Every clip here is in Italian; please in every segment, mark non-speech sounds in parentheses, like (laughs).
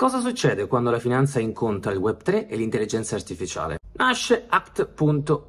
Cosa succede quando la finanza incontra il Web3 e l'intelligenza artificiale? Nasceact.io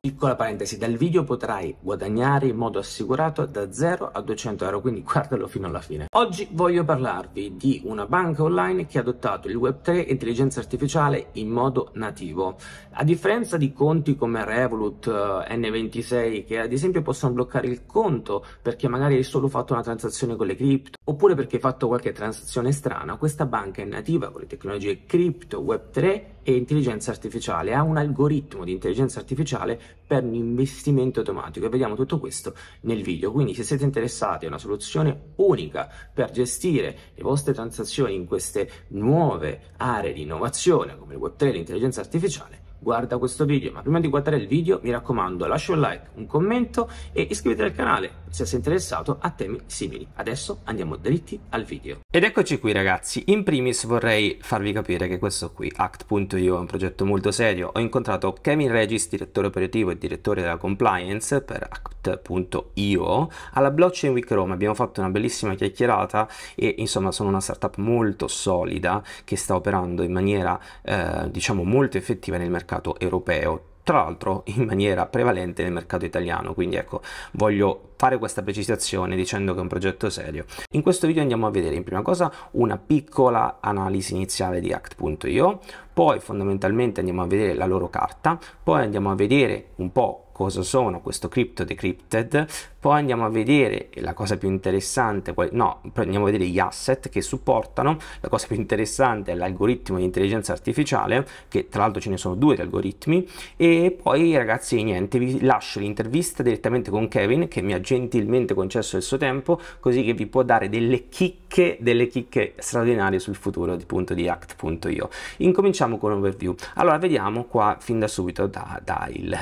Piccola parentesi, dal video potrai guadagnare in modo assicurato da 0 a 200 euro, quindi guardalo fino alla fine. Oggi voglio parlarvi di una banca online che ha adottato il Web3 e intelligenza artificiale in modo nativo. A differenza di conti come Revolut, eh, N26, che ad esempio possono bloccare il conto perché magari hai solo fatto una transazione con le cripto, oppure perché hai fatto qualche transazione strana, questa banca è nativa con le tecnologie cripto, Web3 e intelligenza artificiale ha un algoritmo di intelligenza artificiale per un investimento automatico e vediamo tutto questo nel video. Quindi se siete interessati a una soluzione unica per gestire le vostre transazioni in queste nuove aree di innovazione come il Web3 e l'intelligenza artificiale, guarda questo video. Ma prima di guardare il video mi raccomando lascia un like, un commento e iscrivetevi al canale se sei interessato a temi simili. Adesso andiamo dritti al video. Ed eccoci qui ragazzi, in primis vorrei farvi capire che questo qui, Act.io, è un progetto molto serio. Ho incontrato Kevin Regis, direttore operativo e direttore della compliance per Act.io, alla Blockchain Week Roma. Abbiamo fatto una bellissima chiacchierata e insomma sono una startup molto solida che sta operando in maniera eh, diciamo molto effettiva nel mercato europeo tra l'altro in maniera prevalente nel mercato italiano, quindi ecco, voglio fare questa precisazione dicendo che è un progetto serio. In questo video andiamo a vedere in prima cosa una piccola analisi iniziale di Act.io, poi fondamentalmente andiamo a vedere la loro carta, poi andiamo a vedere un po' cosa sono questo crypto decrypted, poi andiamo a vedere la cosa più interessante, no, andiamo a vedere gli asset che supportano, la cosa più interessante è l'algoritmo di intelligenza artificiale, che tra l'altro ce ne sono due di algoritmi, e poi ragazzi niente, vi lascio l'intervista direttamente con Kevin che mi ha gentilmente concesso il suo tempo, così che vi può dare delle chicche, delle chicche straordinarie sul futuro di, punto, di Act.io. Incominciamo con l'overview. Allora vediamo qua fin da subito da, da, il,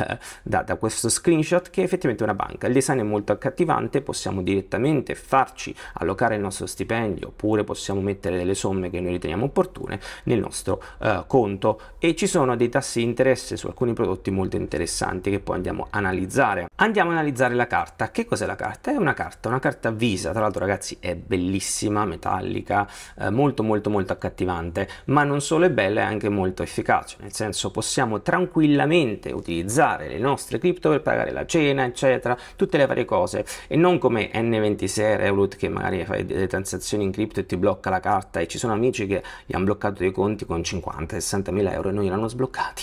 da, da questo screenshot che è effettivamente una banca. Il design è molto accattivante, possiamo direttamente farci allocare il nostro stipendio oppure possiamo mettere delle somme che noi riteniamo opportune nel nostro eh, conto e ci sono dei tassi di interesse su alcuni prodotti molto interessanti che poi andiamo a analizzare. Andiamo ad analizzare la carta. Che cos'è la carta? È una carta, una carta Visa, tra l'altro ragazzi è bellissima, metallica, eh, molto molto molto accattivante, ma non solo è bella, è anche molto efficace, nel senso possiamo tranquillamente utilizzare le nostre cripto cripto per pagare la cena, eccetera, tutte le varie cose. E non come N26 Revolut che magari fai delle transazioni in cripto e ti blocca la carta e ci sono amici che gli hanno bloccato dei conti con 50-60 mila euro e non gliel'hanno sbloccati.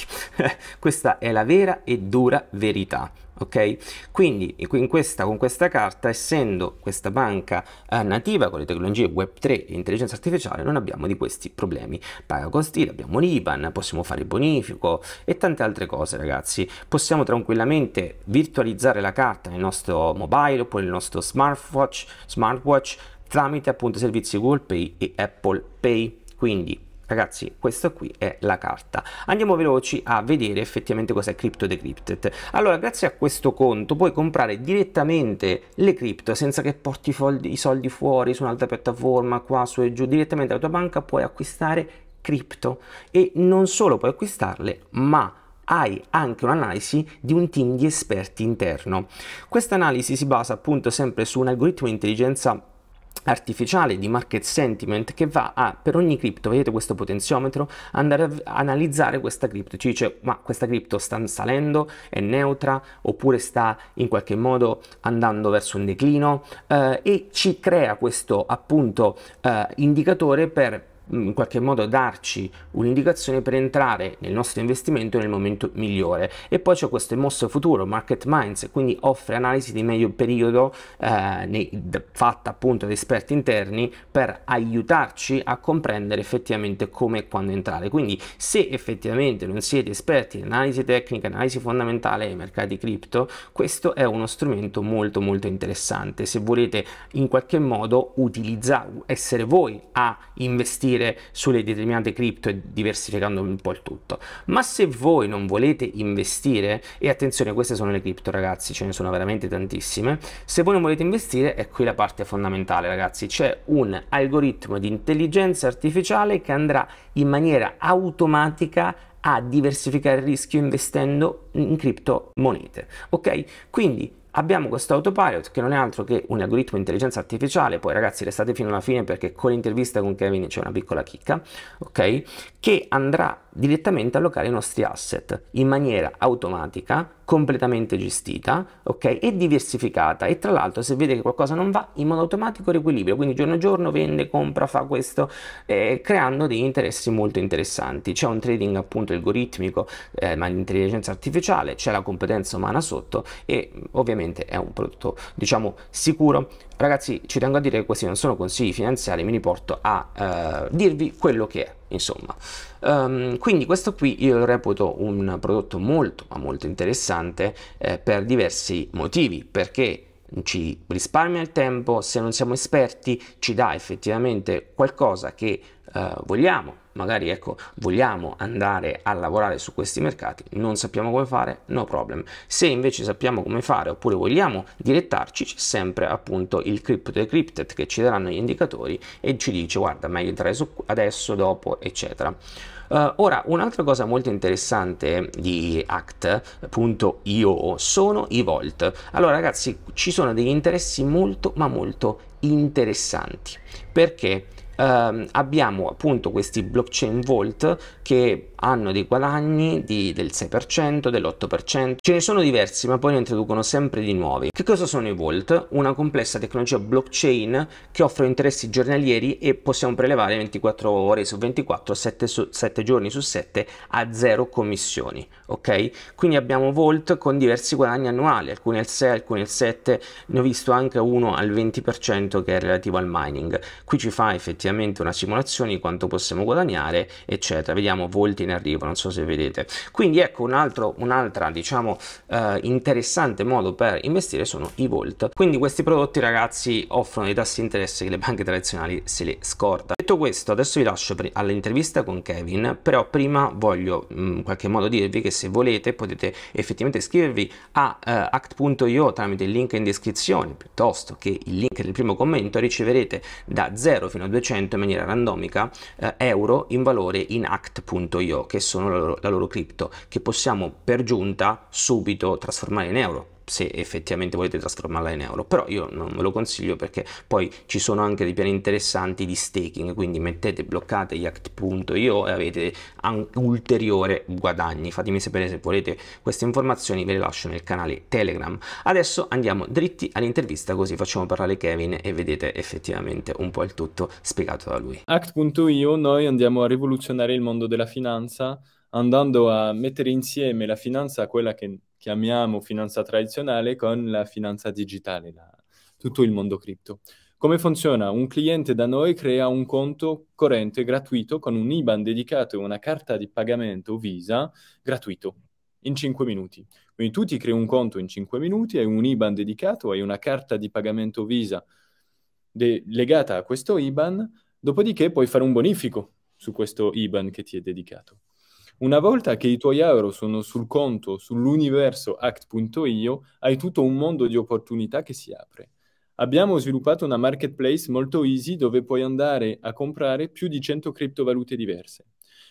(laughs) Questa è la vera e dura verità ok? Quindi questa, con questa carta, essendo questa banca eh, nativa con le tecnologie Web3 e intelligenza artificiale, non abbiamo di questi problemi. Paga costi, abbiamo l'IBAN, possiamo fare il bonifico e tante altre cose, ragazzi. Possiamo tranquillamente virtualizzare la carta nel nostro mobile oppure nel nostro smartwatch, smartwatch tramite appunto servizi Google Pay e Apple Pay. Quindi Ragazzi, questa qui è la carta. Andiamo veloci a vedere effettivamente cos'è Crypto Decrypted. Allora, grazie a questo conto puoi comprare direttamente le cripto senza che porti i soldi fuori su un'altra piattaforma, qua su e giù, direttamente alla tua banca puoi acquistare cripto e non solo puoi acquistarle, ma hai anche un'analisi di un team di esperti interno. Questa analisi si basa appunto sempre su un algoritmo di intelligenza artificiale di market sentiment che va a per ogni cripto vedete questo potenziometro andare a analizzare questa cripto ci dice ma questa cripto sta salendo è neutra oppure sta in qualche modo andando verso un declino eh, e ci crea questo appunto eh, indicatore per Mm, in qualche modo darci un'indicazione per entrare nel nostro investimento nel momento migliore. E poi c'è questo mosso futuro, Market Minds, quindi offre analisi di medio periodo eh, fatta appunto da esperti interni per aiutarci a comprendere effettivamente come e quando entrare. Quindi se effettivamente non siete esperti in analisi tecnica, analisi fondamentale ai mercati cripto, questo è uno strumento molto molto interessante. Se volete in qualche modo utilizzare, essere voi a investire investire sulle determinate cripto e diversificando un po' il tutto. Ma se voi non volete investire, e attenzione, queste sono le cripto ragazzi, ce ne sono veramente tantissime, se voi non volete investire è qui la parte fondamentale ragazzi, c'è un algoritmo di intelligenza artificiale che andrà in maniera automatica a diversificare il rischio investendo in criptomonete. Ok? Quindi abbiamo questo autopilot che non è altro che un algoritmo di intelligenza artificiale, poi ragazzi restate fino alla fine perché con l'intervista con Kevin c'è una piccola chicca, ok? Che andrà direttamente allocare i nostri asset in maniera automatica, completamente gestita, ok? E diversificata. E tra l'altro se vede che qualcosa non va, in modo automatico riequilibrio, quindi giorno a giorno vende, compra, fa questo, eh, creando degli interessi molto interessanti. C'è un trading appunto algoritmico, eh, ma l'intelligenza artificiale, c'è la competenza umana sotto e mm, ovviamente è un prodotto diciamo sicuro. Ragazzi, ci tengo a dire che questi non sono consigli finanziari, mi riporto a eh, dirvi quello che è insomma um, quindi questo qui io lo reputo un prodotto molto ma molto interessante eh, per diversi motivi perché ci risparmia il tempo se non siamo esperti ci dà effettivamente qualcosa che eh, vogliamo magari ecco, vogliamo andare a lavorare su questi mercati, non sappiamo come fare, no problem. Se invece sappiamo come fare oppure vogliamo direttarci, c'è sempre appunto il crypto decrypted che ci daranno gli indicatori e ci dice guarda meglio entrare su adesso, dopo, eccetera. Uh, ora, un'altra cosa molto interessante di act.io sono i volt. Allora ragazzi, ci sono degli interessi molto ma molto interessanti. Perché? ehm, abbiamo appunto questi blockchain vault che hanno dei guadagni di, del 6%, dell'8%. Ce ne sono diversi, ma poi ne introducono sempre di nuovi. Che cosa sono i Vault? Una complessa tecnologia blockchain che offre interessi giornalieri e possiamo prelevare 24 ore su 24, 7, su, 7 giorni su 7 a zero commissioni. Ok? Quindi abbiamo Vault con diversi guadagni annuali, alcuni al 6, alcuni al 7, ne ho visto anche uno al 20% che è relativo al mining. Qui ci fa effettivamente una simulazione di quanto possiamo guadagnare, eccetera. Vediamo Vault in in arrivo, non so se vedete. Quindi ecco un altro, un'altra diciamo eh, interessante modo per investire sono i volt. Quindi questi prodotti ragazzi offrono dei tassi di interesse che le banche tradizionali se le scorta. Detto questo adesso vi lascio all'intervista con Kevin, però prima voglio mm, in qualche modo dirvi che se volete potete effettivamente iscrivervi a eh, act.io tramite il link in descrizione piuttosto che il link nel primo commento riceverete da 0 fino a 200 in maniera randomica eh, euro in valore in act.io che sono la loro, la loro cripto, che possiamo per giunta subito trasformare in euro se effettivamente volete trasformarla in euro però io non ve lo consiglio perché poi ci sono anche dei piani interessanti di staking quindi mettete bloccate yacht.io e avete un ulteriore guadagni fatemi sapere se volete queste informazioni ve le lascio nel canale telegram adesso andiamo dritti all'intervista così facciamo parlare Kevin e vedete effettivamente un po' il tutto spiegato da lui act.io noi andiamo a rivoluzionare il mondo della finanza andando a mettere insieme la finanza a quella che chiamiamo finanza tradizionale con la finanza digitale, la, tutto il mondo cripto. Come funziona? Un cliente da noi crea un conto corrente gratuito con un IBAN dedicato e una carta di pagamento Visa gratuito in 5 minuti. Quindi tu ti crei un conto in 5 minuti, hai un IBAN dedicato, hai una carta di pagamento Visa de- legata a questo IBAN, dopodiché puoi fare un bonifico su questo IBAN che ti è dedicato. Una volta che i tuoi euro sono sul conto, sull'universo act.io, hai tutto un mondo di opportunità che si apre. Abbiamo sviluppato una marketplace molto easy dove puoi andare a comprare più di 100 criptovalute diverse.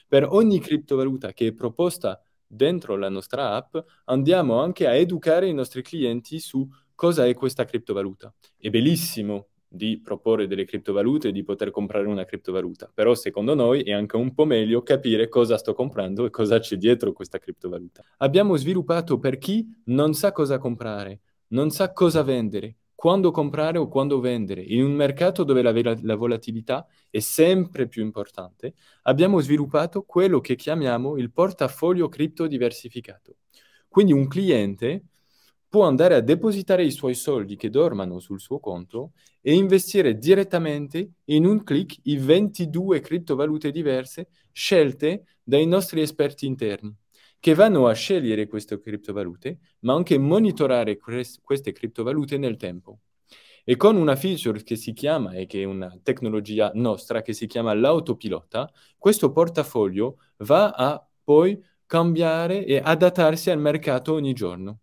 Per ogni criptovaluta che è proposta dentro la nostra app, andiamo anche a educare i nostri clienti su cosa è questa criptovaluta. È bellissimo di proporre delle criptovalute e di poter comprare una criptovaluta. Però secondo noi è anche un po' meglio capire cosa sto comprando e cosa c'è dietro questa criptovaluta. Abbiamo sviluppato per chi non sa cosa comprare, non sa cosa vendere, quando comprare o quando vendere, in un mercato dove la, la, volatilità è sempre più importante, abbiamo sviluppato quello che chiamiamo il portafoglio cripto diversificato. Quindi un cliente può andare a depositare i suoi soldi che dormano sul suo conto e investire direttamente in un clic i 22 criptovalute diverse scelte dai nostri esperti interni, che vanno a scegliere queste criptovalute, ma anche monitorare queste criptovalute nel tempo. E con una feature che si chiama, e che è una tecnologia nostra, che si chiama l'autopilota, questo portafoglio va a poi cambiare e adattarsi al mercato ogni giorno.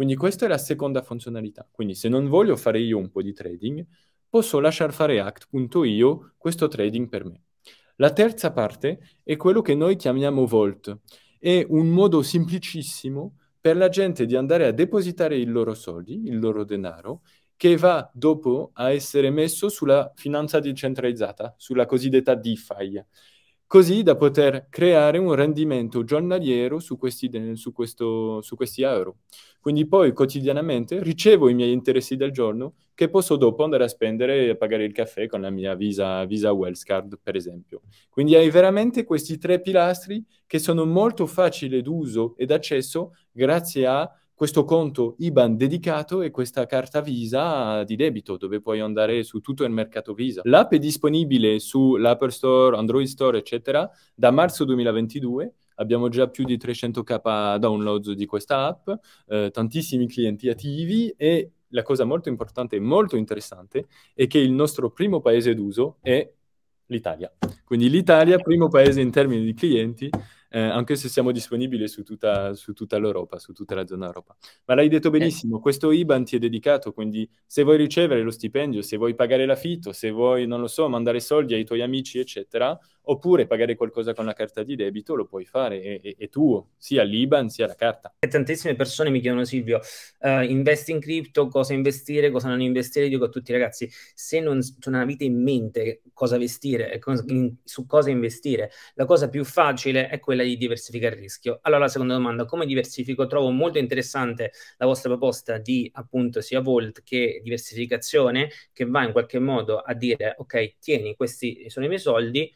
Quindi questa è la seconda funzionalità. Quindi se non voglio fare io un po' di trading, posso lasciare fare Act.io questo trading per me. La terza parte è quello che noi chiamiamo Vault. È un modo semplicissimo per la gente di andare a depositare i loro soldi, il loro denaro, che va dopo a essere messo sulla finanza decentralizzata, sulla cosiddetta DeFi così da poter creare un rendimento giornaliero su questi, su, questo, su questi euro. Quindi poi quotidianamente ricevo i miei interessi del giorno che posso dopo andare a spendere e pagare il caffè con la mia Visa, Visa Wells Card, per esempio. Quindi hai veramente questi tre pilastri che sono molto facili d'uso e d'accesso grazie a questo conto IBAN dedicato e questa carta Visa di debito dove puoi andare su tutto il mercato Visa. L'app è disponibile sull'App Store, Android Store, eccetera, da marzo 2022 abbiamo già più di 300k download di questa app, eh, tantissimi clienti attivi e la cosa molto importante e molto interessante è che il nostro primo paese d'uso è l'Italia. Quindi l'Italia, primo paese in termini di clienti, eh, anche se siamo disponibili su tutta, su tutta, l'Europa, su tutta la zona Europa. Ma l'hai detto eh. benissimo, eh. questo IBAN ti è dedicato, quindi se vuoi ricevere lo stipendio, se vuoi pagare l'affitto, se vuoi, non lo so, mandare soldi ai tuoi amici, eccetera, oppure pagare qualcosa con la carta di debito lo puoi fare, è, è, è tuo, sia l'IBAN sia la carta. E tantissime persone mi chiedono Silvio, uh, investi in cripto, cosa investire, cosa non investire, dico a tutti ragazzi, se non, non avete in mente cosa vestire e in, su cosa investire, la cosa più facile è quella di diversificare il rischio. Allora la seconda domanda, come diversifico? Trovo molto interessante la vostra proposta di appunto sia Volt che diversificazione che va in qualche modo a dire ok, tieni, questi sono i miei soldi,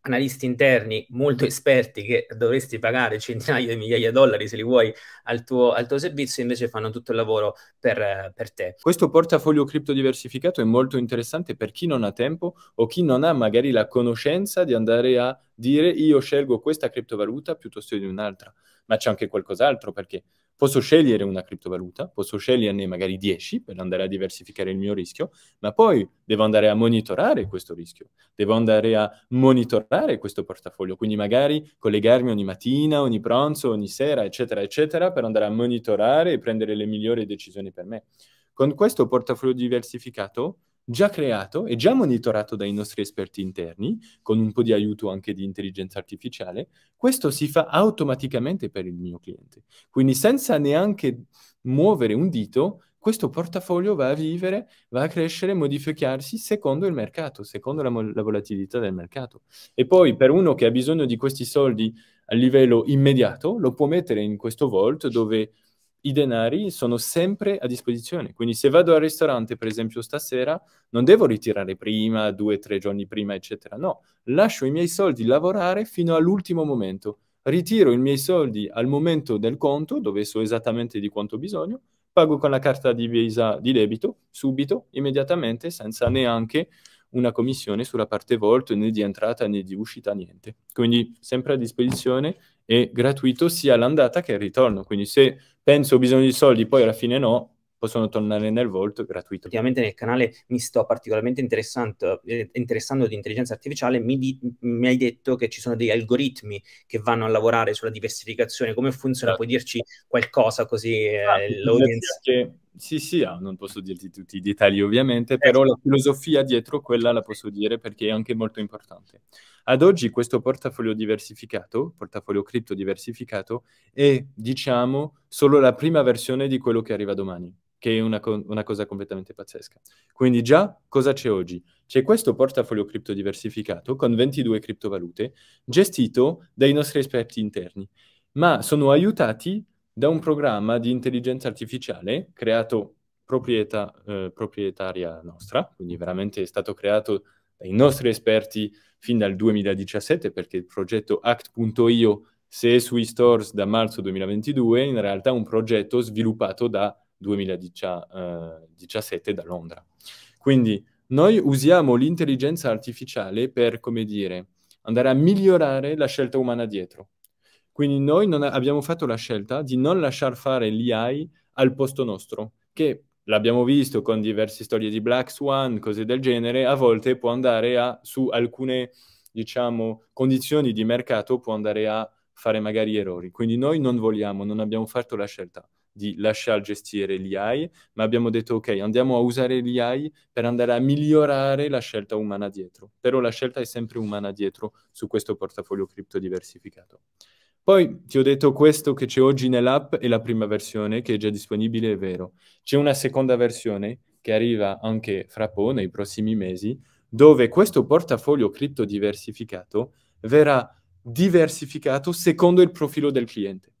analisti interni molto esperti che dovresti pagare centinaia di migliaia di dollari se li vuoi al tuo, al tuo servizio, invece fanno tutto il lavoro per, per, te. Questo portafoglio cripto diversificato è molto interessante per chi non ha tempo o chi non ha magari la conoscenza di andare a dire io scelgo questa criptovaluta piuttosto di un'altra, ma c'è anche qualcos'altro perché Posso scegliere una criptovaluta, posso sceglierne magari 10 per andare a diversificare il mio rischio, ma poi devo andare a monitorare questo rischio, devo andare a monitorare questo portafoglio, quindi magari collegarmi ogni mattina, ogni pranzo, ogni sera, eccetera, eccetera, per andare a monitorare e prendere le migliori decisioni per me. Con questo portafoglio diversificato già creato e già monitorato dai nostri esperti interni, con un po' di aiuto anche di intelligenza artificiale, questo si fa automaticamente per il mio cliente. Quindi senza neanche muovere un dito, questo portafoglio va a vivere, va a crescere, modificarsi secondo il mercato, secondo la, la volatilità del mercato. E poi per uno che ha bisogno di questi soldi a livello immediato, lo può mettere in questo vault dove i denari sono sempre a disposizione. Quindi se vado al ristorante, per esempio, stasera, non devo ritirare prima, due, tre giorni prima, eccetera. No, lascio i miei soldi lavorare fino all'ultimo momento. Ritiro i miei soldi al momento del conto, dove so esattamente di quanto ho bisogno, pago con la carta di Visa di debito, subito, immediatamente, senza neanche una commissione sulla parte volto, né di entrata né di uscita, niente. Quindi sempre a disposizione e gratuito sia l'andata che il ritorno. Quindi se penso ho bisogno di soldi, poi alla fine no, possono tornare nel volto gratuito. Ovviamente nel canale mi sto particolarmente eh, interessando di intelligenza artificiale, mi, di- mi, hai detto che ci sono degli algoritmi che vanno a lavorare sulla diversificazione, come funziona? Esatto. Puoi dirci qualcosa così eh, ah, l'audience... Sì, sì, ah, non posso dirti tutti i dettagli ovviamente, però la certo. filosofia dietro quella la posso dire perché è anche molto importante. Ad oggi questo portafoglio diversificato, portafoglio cripto diversificato, è diciamo solo la prima versione di quello che arriva domani, che è una, co- una cosa completamente pazzesca. Quindi già cosa c'è oggi? C'è questo portafoglio cripto diversificato con 22 criptovalute gestito dai nostri esperti interni, ma sono aiutati da un programma di intelligenza artificiale creato proprietà, eh, proprietaria nostra, quindi veramente è stato creato dai nostri esperti fin dal 2017 perché il progetto act.io se è sui stores da marzo 2022 in realtà è un progetto sviluppato da 2017 eh, da Londra. Quindi noi usiamo l'intelligenza artificiale per, come dire, andare a migliorare la scelta umana dietro. Quindi noi abbiamo fatto la scelta di non lasciar fare l'IAI al posto nostro, che l'abbiamo visto con diverse storie di Black Swan, cose del genere, a volte può andare a, su alcune diciamo, condizioni di mercato, può andare a fare magari errori. Quindi noi non vogliamo, non abbiamo fatto la scelta di lasciare gestire l'IAI, ma abbiamo detto ok, andiamo a usare l'IAI per andare a migliorare la scelta umana dietro. Però la scelta è sempre umana dietro su questo portafoglio cripto diversificato. Poi ti ho detto questo che c'è oggi nell'app è la prima versione che è già disponibile, è vero. C'è una seconda versione che arriva anche fra poco, nei prossimi mesi, dove questo portafoglio cripto diversificato verrà diversificato secondo il profilo del cliente.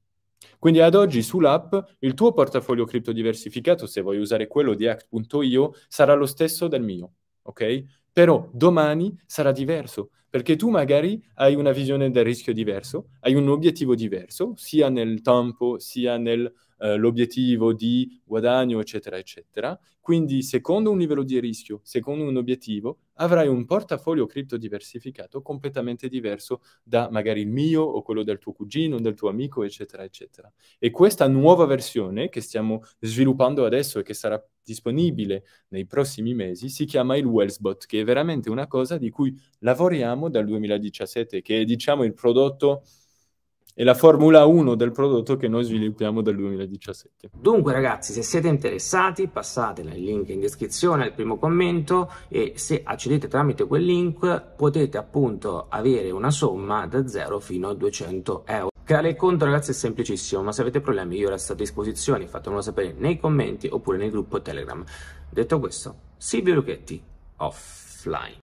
Quindi ad oggi sull'app il tuo portafoglio cripto diversificato, se vuoi usare quello di act.io, sarà lo stesso del mio, ok? però domani sarà diverso, perché tu magari hai una visione del rischio diverso, hai un obiettivo diverso, sia nel tempo, sia nell'obiettivo eh, di guadagno, eccetera, eccetera. Quindi secondo un livello di rischio, secondo un obiettivo, avrai un portafoglio cripto diversificato completamente diverso da magari il mio o quello del tuo cugino, del tuo amico, eccetera, eccetera. E questa nuova versione che stiamo sviluppando adesso e che sarà disponibile nei prossimi mesi si chiama il Wellsbot, che è veramente una cosa di cui lavoriamo dal 2017, che è diciamo il prodotto e la Formula 1 del prodotto che noi sviluppiamo dal 2017. Dunque ragazzi, se siete interessati passate nel link in descrizione al primo commento e se accedete tramite quel link potete appunto avere una somma da 0 fino a 200 euro. Creare il conto ragazzi è semplicissimo, ma se avete problemi io resto a disposizione, fatemelo sapere nei commenti oppure nel gruppo Telegram. Detto questo, Silvio Lucchetti, offline.